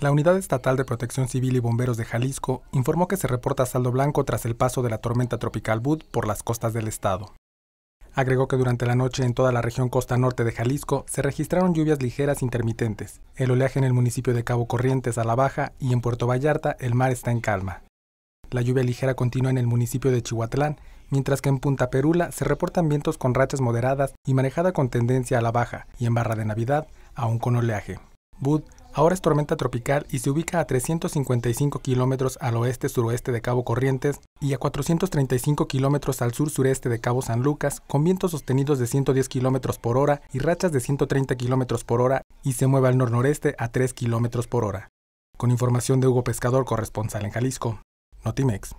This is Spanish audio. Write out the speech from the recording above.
La Unidad Estatal de Protección Civil y Bomberos de Jalisco informó que se reporta saldo blanco tras el paso de la tormenta tropical Bud por las costas del estado. Agregó que durante la noche en toda la región costa norte de Jalisco se registraron lluvias ligeras intermitentes. El oleaje en el municipio de Cabo Corrientes a la baja y en Puerto Vallarta el mar está en calma. La lluvia ligera continúa en el municipio de Chihuatlán, mientras que en Punta Perula se reportan vientos con rachas moderadas y manejada con tendencia a la baja, y en Barra de Navidad aún con oleaje. Bud Ahora es tormenta tropical y se ubica a 355 kilómetros al oeste-suroeste de Cabo Corrientes y a 435 kilómetros al sur-sureste de Cabo San Lucas, con vientos sostenidos de 110 kilómetros por hora y rachas de 130 kilómetros por hora, y se mueve al nor-noreste a 3 kilómetros por hora. Con información de Hugo Pescador, corresponsal en Jalisco. Notimex.